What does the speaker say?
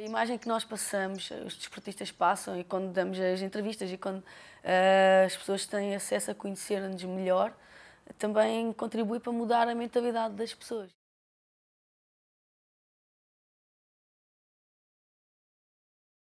A imagem que nós passamos, os desportistas passam e quando damos as entrevistas e quando uh, as pessoas têm acesso a conhecer-nos melhor, também contribui para mudar a mentalidade das pessoas.